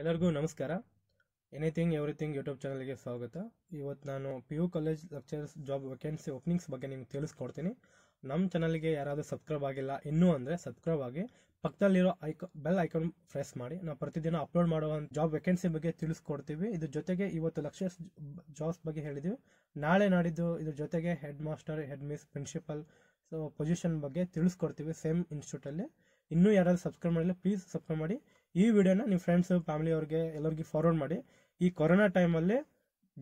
ಎಲ್ಲರಿಗೂ ನಮಸ್ಕಾರ anything everything YouTube ಚಾನಲ್ಗೆ ಸ್ವಾಗತ ಇವತ್ತು ನಾನು P U college lecturers job vacancy openings ಬಗ್ಗೆ ನಿಮ್ಗೆ ತಿಳಿಸ್ಕೊಡ್ತೀನಿ ನಮ್ಮ ಚಾನಲ್ಗೆ ಯಾರಾದರೂ ಸಬ್ಸ್ಕ್ರೈಬ್ ಆಗಿಲ್ಲ ಇನ್ನೂ ಅಂದರೆ ಸಬ್ಸ್ಕ್ರೈಬ್ ಆಗಿ ಪಕ್ಕದಲ್ಲಿರೋ ಐಕ ಬೆಲ್ ಐಕಾನ್ ಪ್ರೆಸ್ ಮಾಡಿ ನಾವು ಪ್ರತಿದಿನ ಅಪ್ಲೋಡ್ ಮಾಡುವ ಜಾಬ್ ವೇಕೆನ್ಸಿ ಬಗ್ಗೆ ತಿಳಿಸ್ಕೊಡ್ತೀವಿ ಇದ್ರ ಜೊತೆಗೆ ಇವತ್ತು ಲಕ್ಷಸ್ ಜಾಬ್ಸ್ ಬಗ್ಗೆ ಹೇಳಿದ್ದೀವಿ ನಾಳೆ ನಾಡಿದ್ದು ಇದ್ರ ಜೊತೆಗೆ head master head miss principal so position ಬಗ್ಗೆ ತಿಳಿಸ್ಕೊಡ್ತೀವಿ ಸೇಮ್ ಇನ್ಸ್ಟಿಟ್ಯೂಟಲ್ಲಿ ಇನ್ನೂ ಯಾರಾದರೂ ಸಬ್ಸ್ಕ್ರೈಬ್ ಮಾಡಿಲ್ಲ ಪ್ಲೀಸ್ ಸಬ್ಸ್ಕ್ರೈಬ್ ಮಾಡಿ ಈ ವಿಡಿಯೋನ ನಿಮ್ಮ ಫ್ರೆಂಡ್ಸು ಫ್ಯಾಮಿಲಿ ಅವ್ರಿಗೆ ಎಲ್ಲರಿಗೆ ಫಾರ್ವರ್ಡ್ ಮಾಡಿ ಈ ಕೊರೋನಾ ಟೈಮಲ್ಲಿ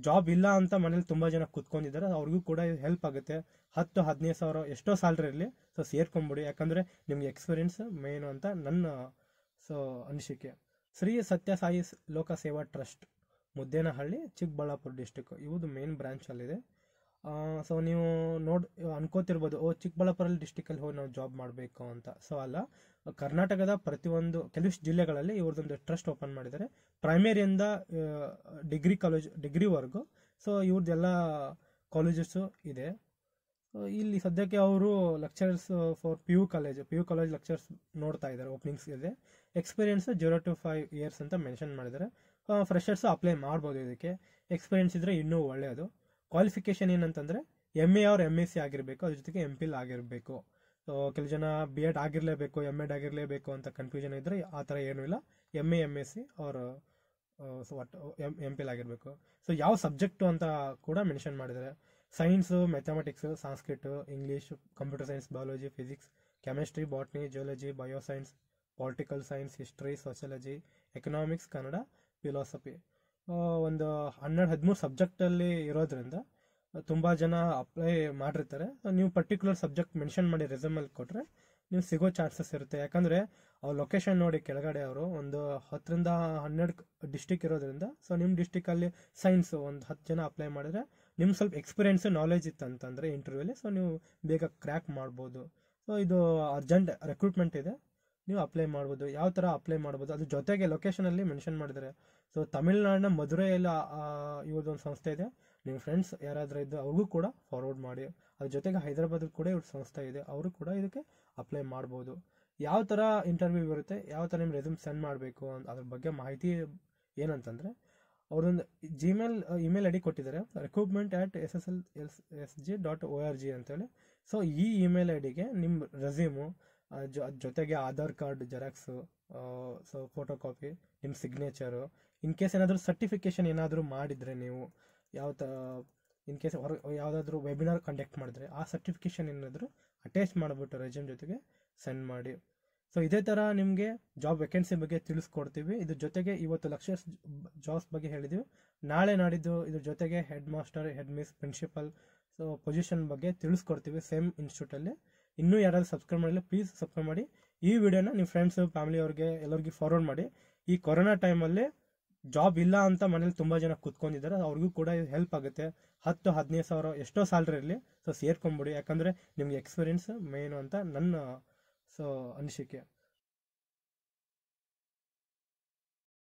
ಜಾಬ್ ಇಲ್ಲ ಅಂತ ಮನೇಲಿ ತುಂಬ ಜನ ಕೂತ್ಕೊಂಡಿದ್ದಾರೆ ಅವ್ರಿಗೂ ಕೂಡ ಹೆಲ್ಪ್ ಆಗುತ್ತೆ ಹತ್ತು ಹದಿನೈದು ಸಾವಿರ ಎಷ್ಟೋ ಸ್ಯಾಲ್ರಿ ಇರಲಿ ಸೊ ಸೇರ್ಕೊಂಬಿಡಿ ಯಾಕಂದರೆ ನಿಮಗೆ ಎಕ್ಸ್ಪೀರಿಯನ್ಸ್ ಮೇನು ಅಂತ ನನ್ನ ಸೊ ಅನಿಸಿಕೆ ಶ್ರೀ ಸತ್ಯ ಸಾಯಿ ಲೋಕ ಸೇವಾ ಟ್ರಸ್ಟ್ ಮುದ್ದೇನಹಳ್ಳಿ ಚಿಕ್ಕಬಳ್ಳಾಪುರ ಡಿಸ್ಟಿಕ್ ಇವುದು ಮೇನ್ ಬ್ರ್ಯಾಂಚಲ್ಲಿದೆ ಸೊ ನೀವು ನೋಡಿ ಅನ್ಕೋತಿರ್ಬೋದು ಓ ಚಿಕ್ಕಬಳ್ಳಾಪುರಲ್ಲಿ ಡಿಸ್ಟಿಕಲ್ಲಿ ಹೋಗಿ ನಾವು ಜಾಬ್ ಮಾಡಬೇಕು ಅಂತ ಸೊ ಅಲ್ಲ ಕರ್ನಾಟಕದ ಪ್ರತಿಯೊಂದು ಕೆಲವಿಷ್ಟು ಜಿಲ್ಲೆಗಳಲ್ಲಿ ಇವ್ರದ್ದೊಂದು ಟ್ರಸ್ಟ್ ಓಪನ್ ಮಾಡಿದ್ದಾರೆ ಪ್ರೈಮರಿಯಿಂದ ಡಿಗ್ರಿ ಕಾಲೇಜ್ ಡಿಗ್ರಿವರೆಗೂ ಸೊ ಇವ್ರದ್ದೆಲ್ಲ ಕಾಲೇಜಸ್ಸು ಇದೆ ಇಲ್ಲಿ ಸದ್ಯಕ್ಕೆ ಅವರು lecturers for P U college P U college lecturers ನೋಡ್ತಾ ಇದ್ದಾರೆ ಓಪನಿಂಗ್ಸ್ ಇದೆ experience zero to five years ಅಂತ ಮೆನ್ಷನ್ ಮಾಡಿದ್ದಾರೆ ಫ್ರೆಷರ್ಸು ಅಪ್ಲೈ ಮಾಡ್ಬೋದು ಇದಕ್ಕೆ ಎಕ್ಸ್ಪೀರಿಯನ್ಸ್ ಇದ್ದರೆ ಇನ್ನೂ ಒಳ್ಳೆಯದು ಕ್ವಾಲಿಫಿಕೇಶನ್ ಏನಂತಂದರೆ ಎಮ್ ಎ ಅವ್ರು ಎಮ್ ಎಸ್ ಸಿ ಆಗಿರಬೇಕು ಅದ್ರ ಜೊತೆಗೆ ಎಮ್ ಪಿಲ್ ಆಗಿರಬೇಕು ಸೊ ಕೆಲವು ಜನ ಬಿ ಎಡ್ ಆಗಿರಲೇಬೇಕು ಎಮ್ ಎಡ್ ಆಗಿರಲೇಬೇಕು ಅಂತ ಕನ್ಫ್ಯೂಷನ್ ಇದ್ದರೆ ಆ ಥರ ಏನೂ ಇಲ್ಲ M A M S C ಅವ್ರು ಸೊ ಒಟ್ಟು ಎಮ್ ಪಿಲ್ ಆಗಿರಬೇಕು ಸೊ ಯಾವ ಸಬ್ಜೆಕ್ಟು ಅಂತ ಕೂಡ ಮೆನ್ಷನ್ ಮಾಡಿದ್ದಾರೆ science mathematics Sanskrit English computer science biology physics chemistry botany geology bioscience political science history sociology economics Kannada philosophy ಒಂದು ಹನ್ನೆರಡು ಹದಿಮೂರು ಸಬ್ಜೆಕ್ಟಲ್ಲಿ ಇರೋದ್ರಿಂದ ತುಂಬ ಜನ ಅಪ್ಲೈ ಮಾಡಿರ್ತಾರೆ ನೀವು ಪರ್ಟಿಕ್ಯುಲರ್ ಸಬ್ಜೆಕ್ಟ್ ಮೆನ್ಷನ್ ಮಾಡಿ ರೆಸ್ಯೂಮಲ್ಲಿ ಕೊಟ್ಟರೆ ನೀವು ಸಿಗೋ ಚಾನ್ಸಸ್ ಇರುತ್ತೆ ಯಾಕಂದರೆ ಅವ್ರ ಲೊಕೇಶನ್ ನೋಡಿ ಕೆಳಗಡೆ ಅವರು ಒಂದು ಹತ್ತರಿಂದ ಹನ್ನೆರಡು ಡಿಸ್ಟಿಕ್ ಇರೋದ್ರಿಂದ ಸೊ ನಿಮ್ಮ ಡಿಸ್ಟಿಕಲ್ಲಿ ಸೈನ್ಸು ಒಂದು ಹತ್ತು ಜನ ಅಪ್ಲೈ ಮಾಡಿದ್ರೆ ನಿಮ್ಮ ಸ್ವಲ್ಪ ಎಕ್ಸ್ಪೀರಿಯೆನ್ಸು ನಾಲೆಜ್ ಇತ್ತು ಅಂತಂದರೆ ಇಂಟರ್ವ್ಯೂಲಿ ಸೊ ನೀವು ಬೇಗ ಕ್ರ್ಯಾಕ್ ಮಾಡ್ಬೋದು ಸೊ ಇದು ಅರ್ಜೆಂಟ್ ರೆಕ್ರೂಟ್ಮೆಂಟ್ ಇದೆ ನೀವು ಅಪ್ಲೈ ಮಾಡ್ಬೋದು ಯಾವ ಥರ ಅಪ್ಲೈ ಮಾಡ್ಬೋದು ಅದ್ರ ಜೊತೆಗೆ ಲೊಕೇಶನಲ್ಲಿ ಮೆನ್ಷನ್ ಮಾಡಿದ್ದಾರೆ ಸೊ ತಮಿಳ್ನಾಡಿನ ಮಧುರೈಯಲ್ಲಿ ಇವ್ರದ್ದೊಂದು ಸಂಸ್ಥೆ ಇದೆ ನಿಮ್ಮ ಫ್ರೆಂಡ್ಸ್ ಯಾರಾದರೂ ಇದ್ದು ಅವ್ರಿಗೂ ಕೂಡ ಫಾರ್ವರ್ಡ್ ಮಾಡಿ ಅದ್ರ ಜೊತೆಗೆ ಹೈದರಾಬಾದ್ ಕೂಡ ಇವ್ರ ಸಂಸ್ಥೆ ಇದೆ ಅವರು ಕೂಡ ಇದಕ್ಕೆ ಅಪ್ಲೈ ಮಾಡ್ಬೋದು ಯಾವ ಥರ ಇಂಟರ್ವ್ಯೂ ಇರುತ್ತೆ ಯಾವ ಥರ ನಿಮ್ಮ ರೆಸ್ಯೂಮ್ ಸೆಂಡ್ ಮಾಡಬೇಕು ಅಂತ ಅದ್ರ ಬಗ್ಗೆ ಮಾಹಿತಿ ಏನಂತಂದರೆ ಅವ್ರೊಂದು ಜಿಮೇಲ್ ಇಮೇಲ್ ಐ ಡಿ ಕೊಟ್ಟಿದ್ದಾರೆ recruitment at S S L S S G dot O R G ಅಂತೇಳಿ ಸೊ ಈ ಇಮೇಲ್ ಐ ಡಿಗೆ ನಿಮ್ಮ ರೆಸ್ಯೂಮು ಜೊತೆಗೆ Aadhaar card xerox so photo copy ನಿಮ್ಮ ಸಿಗ್ನೇಚರು ಇನ್ ಕೇಸ್ ಏನಾದರೂ ಸರ್ಟಿಫಿಕೇಷನ್ ಏನಾದರೂ ಮಾಡಿದರೆ ನೀವು ಯಾವ ತ ಇನ್ ಕೇಸ್ ಹೊರ ಯಾವುದಾದ್ರೂ ವೆಬಿನಾರ್ ಕಂಡಕ್ಟ್ ಮಾಡಿದ್ರೆ ಆ ಸರ್ಟಿಫಿಕೇಷನ್ ಏನಾದರೂ ಅಟ್ಯಾಚ್ ಮಾಡಿಬಿಟ್ಟು ರೆಸ್ಯೂಮ್ ಜೊತೆಗೆ ಸೆಂಡ್ ಮಾಡಿ ಸೊ ಇದೇ ಥರ ನಿಮಗೆ ಜಾಬ್ ವೇಕೆನ್ಸಿ ಬಗ್ಗೆ ತಿಳಿಸ್ಕೊಡ್ತೀವಿ ಇದ್ರ ಜೊತೆಗೆ ಇವತ್ತು ಲಕ್ಷ ಜಾಬ್ಸ್ ಬಗ್ಗೆ ಹೇಳಿದ್ದೀವಿ ನಾಳೆ ನಾಡಿದ್ದು ಇದ್ರ ಜೊತೆಗೆ head master head miss principal so position ಬಗ್ಗೆ ತಿಳಿಸ್ಕೊಡ್ತೀವಿ ಸೇಮ್ ಇನ್ಸ್ಟಿಟ್ಯೂಟಲ್ಲಿ ಇನ್ನೂ ಯಾರಾದರೂ ಸಬ್ಸ್ಕ್ರೈಬ್ ಮಾಡಿಲ್ಲ ಪ್ಲೀಸ್ ಸಬ್ಸ್ಕ್ರೈಬ್ ಮಾಡಿ ಈ ವಿಡಿಯೋನ ನಿಮ್ಮ ಫ್ರೆಂಡ್ಸ್ ಫ್ಯಾಮಿಲಿ ಅವ್ರಿಗೆ ಎಲ್ಲರಿಗೂ ಫಾರ್ವರ್ಡ್ ಮಾಡಿ ಈ ಕೊರೋನಾ ಟೈಮಲ್ಲಿ ಜಾಬ್ ಇಲ್ಲ ಅಂತ ಮನೇಲಿ ತುಂಬ ಜನ ಕೂತ್ಕೊಂಡಿದ್ದಾರೆ ಅವ್ರಿಗೂ ಕೂಡ ಹೆಲ್ಪ್ ಆಗುತ್ತೆ ಹತ್ತು ಹದಿನೈದು ಸಾವಿರ ಎಷ್ಟೋ ಸ್ಯಾಲ್ರಿ ಇರಲಿ ಸೊ ಸೇರ್ಕೊಂಬಿಡಿ ಯಾಕಂದರೆ ನಿಮಗೆ ಎಕ್ಸ್ಪೀರಿಯನ್ಸ್ ಮೇನು ಅಂತ ನನ್ನ ಸೊ ಅನಿಸಿಕೆ